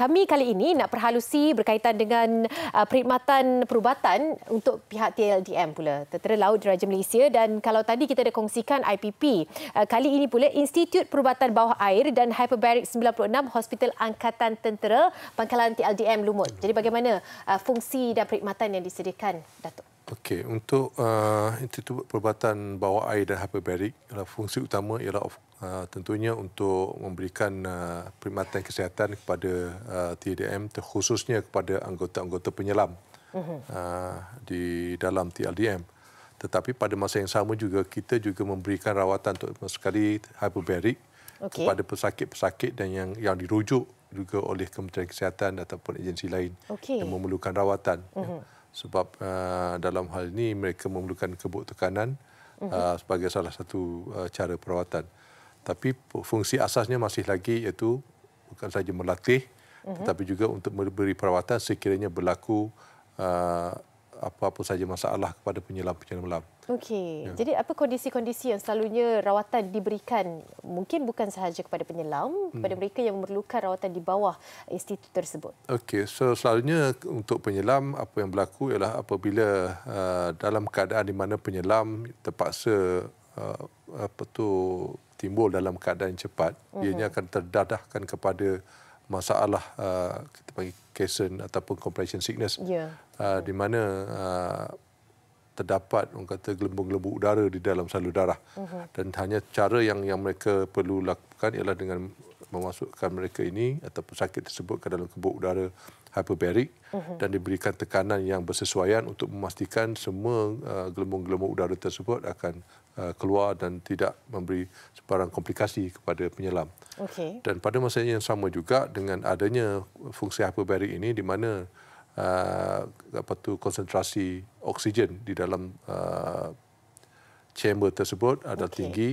Kami kali ini nak perhalusi berkaitan dengan uh, perkhidmatan perubatan untuk pihak TLDM pula, Tentera Laut Diraja Malaysia dan kalau tadi kita ada kongsikan IPP, uh, kali ini pula Institut Perubatan Bawah Air dan Hyperbaric 96 Hospital Angkatan Tentera Pangkalan TLDM Lumut. Jadi bagaimana uh, fungsi dan perkhidmatan yang disediakan Datuk? Okey, untuk uh, institut perubatan bawah air dan hyperbaric, fungsi utama ialah uh, tentunya untuk memberikan uh, perkhidmatan kesihatan kepada uh, TDM terkhususnya kepada anggota-anggota penyelam mhm. uh, di dalam TLDM. Tetapi pada masa yang sama juga kita juga memberikan rawatan untuk sekali hyperbaric okay. kepada pesakit-pesakit dan yang yang dirujuk juga oleh Kementerian Kesihatan ataupun agensi lain okay. yang memerlukan rawatan. Uh-huh sebab uh, dalam hal ini mereka memerlukan kebut tekanan uh, sebagai salah satu uh, cara perawatan. Tapi fungsi asasnya masih lagi iaitu bukan saja melatih uh-huh. tetapi juga untuk memberi perawatan sekiranya berlaku apa-apa saja masalah kepada penyelam-penyelam Okey. Ya. Jadi apa kondisi-kondisi yang selalunya rawatan diberikan mungkin bukan sahaja kepada penyelam, hmm. kepada mereka yang memerlukan rawatan di bawah institut tersebut. Okey. So selalunya untuk penyelam apa yang berlaku ialah apabila uh, dalam keadaan di mana penyelam terpaksa uh, apa tu timbul dalam keadaan cepat, mm-hmm. ianya akan terdadahkan kepada masalah uh, kita panggil kesen ataupun compression sickness yeah. uh, di mana uh, terdapat orang kata gelembung-gelembung udara di dalam salur darah uh-huh. dan hanya cara yang yang mereka perlu lakukan ialah dengan memasukkan mereka ini ataupun sakit tersebut ke dalam kebuk udara hyperbaric mm-hmm. dan diberikan tekanan yang bersesuaian untuk memastikan semua uh, gelembung-gelembung udara tersebut akan uh, keluar dan tidak memberi sebarang komplikasi kepada penyelam. Okay. Dan pada masa yang sama juga dengan adanya fungsi hyperbaric ini di mana uh, apa tu konsentrasi oksigen di dalam uh, chamber tersebut adalah okay. tinggi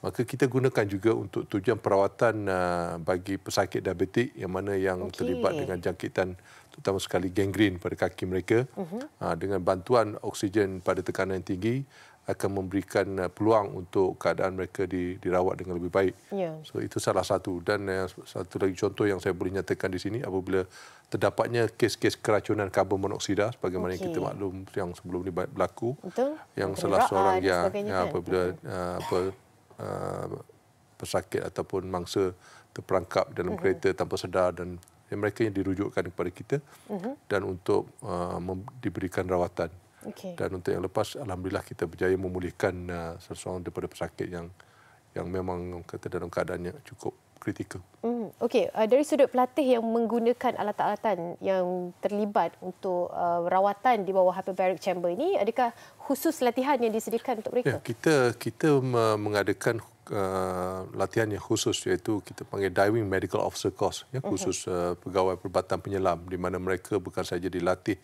maka kita gunakan juga untuk tujuan perawatan uh, bagi pesakit diabetik yang mana yang okay. terlibat dengan jangkitan terutama sekali gangrene pada kaki mereka mhm. uh -huh. dengan bantuan oksigen pada tekanan yang tinggi akan memberikan uh, peluang untuk keadaan mereka dirawat dengan lebih baik. Yeah. So itu salah satu dan uh, satu lagi contoh yang saya boleh nyatakan di sini apabila terdapatnya kes-kes keracunan karbon monoksida sebagaimana okay. kita maklum yang sebelum ini berlaku Betul. yang salah seorang yang, ya, kan? apabila uh, apa Uh, pesakit ataupun mangsa terperangkap dalam uh-huh. kereta tanpa sedar dan mereka yang dirujukkan kepada kita uh-huh. dan untuk uh, diberikan rawatan. Okay. Dan untuk yang lepas alhamdulillah kita berjaya memulihkan uh, seseorang daripada pesakit yang yang memang kata dalam keadaan yang cukup kritikal. Hmm, Okey, uh, dari sudut pelatih yang menggunakan alat-alatan yang terlibat untuk uh, rawatan di bawah hyperbaric chamber ini, adakah khusus latihan yang disediakan untuk mereka? Ya, kita kita mengadakan Uh, latihan yang khusus iaitu kita panggil diving medical officer course ya mhm. khusus uh, pegawai perubatan penyelam di mana mereka bukan saja dilatih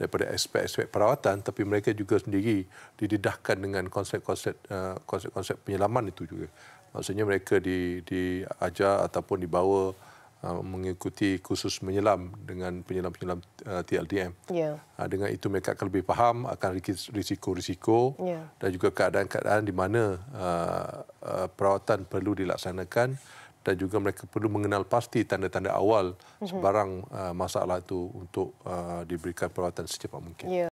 daripada aspek-aspek perawatan tapi mereka juga sendiri dididahkan dengan konsep-konsep uh, konsep-konsep penyelaman itu juga maksudnya mereka di diajar ataupun dibawa Uh, mengikuti kursus menyelam dengan penyelam-penyelam uh, TLDM. Yeah. Uh, dengan itu mereka akan lebih faham akan risiko-risiko yeah. dan juga keadaan-keadaan di mana uh, uh, perawatan perlu dilaksanakan dan juga mereka perlu mengenal pasti tanda-tanda awal mhm. sebarang uh, masalah itu untuk uh, diberikan perawatan secepat mungkin. Yeah.